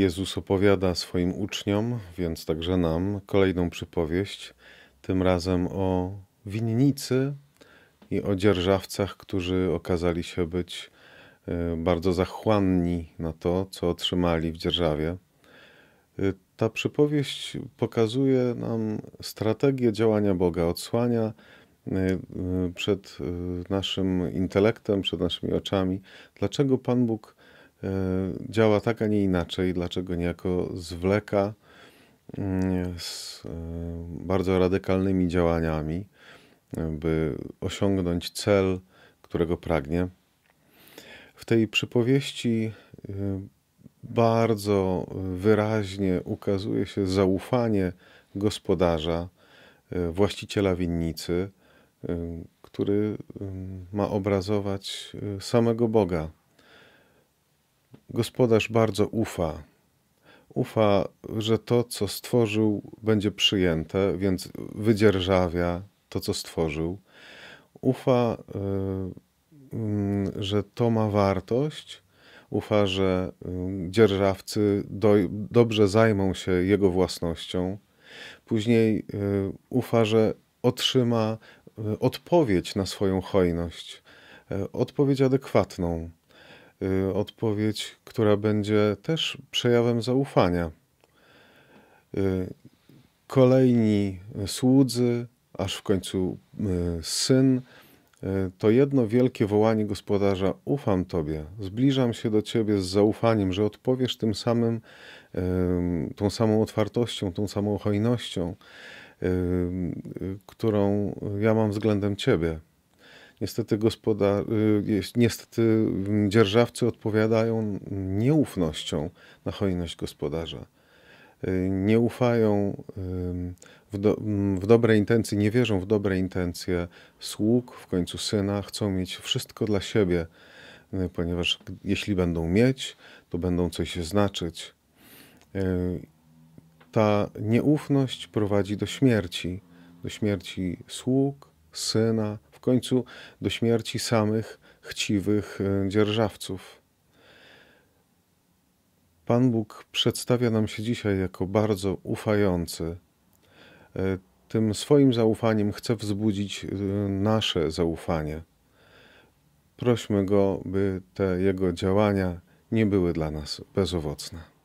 Jezus opowiada swoim uczniom, więc także nam, kolejną przypowieść, tym razem o winnicy i o dzierżawcach, którzy okazali się być e, bardzo zachłanni na to, co otrzymali w dzierżawie. E, ta przypowieść pokazuje nam strategię działania Boga, odsłania e, przed naszym intelektem, przed naszymi oczami, dlaczego Pan Bóg E, działa tak, a nie inaczej, dlaczego niejako zwleka mm, z e, bardzo radykalnymi działaniami, e, by osiągnąć cel, którego pragnie. W tej przypowieści bardzo wyraźnie ukazuje się zaufanie gospodarza, właściciela winnicy, który ma obrazować samego Boga Gospodarz bardzo ufa. Ufa, że to, co stworzył, będzie przyjęte, więc wydzierżawia to, co stworzył. Ufa, e, mm, że to ma wartość. Ufa, że mm, dzierżawcy dobrze zajmą się jego własnością. Później e, ufa, że otrzyma e, odpowiedź na swoją hojność, odpowiedź adekwatną. Y, odpowiedź, która będzie też przejawem zaufania. Y, kolejni słudzy, aż w końcu y, syn, to jedno wielkie wołanie gospodarza: Ufam Tobie, zbliżam się do Ciebie z zaufaniem, że odpowiesz tym samym, tą samą otwartością, tą samą hojnością, którą ja mam względem Ciebie. Niestety gospodar... Y, niestety mm, dzierżawcy odpowiadają nieufnością na hojność gospodarza. Y, nie ufają w, do... Mm, w dobre intencje, nie wierzą w dobre intencje sług, w końcu syna, chcą mieć wszystko dla siebie, y, ponieważ jeśli będą mieć, to będą coś znaczyć. Ta nieufność prowadzi do śmierci, do śmierci sług, syna, w końcu do śmierci samych chciwych e, dzierżawców. Pan Bóg przedstawia nam się dzisiaj jako bardzo ufający. E, tym swoim zaufaniem chce wzbudzić e, nasze zaufanie. Prośmy Go, by te Jego działania nie były dla nas bezowocne.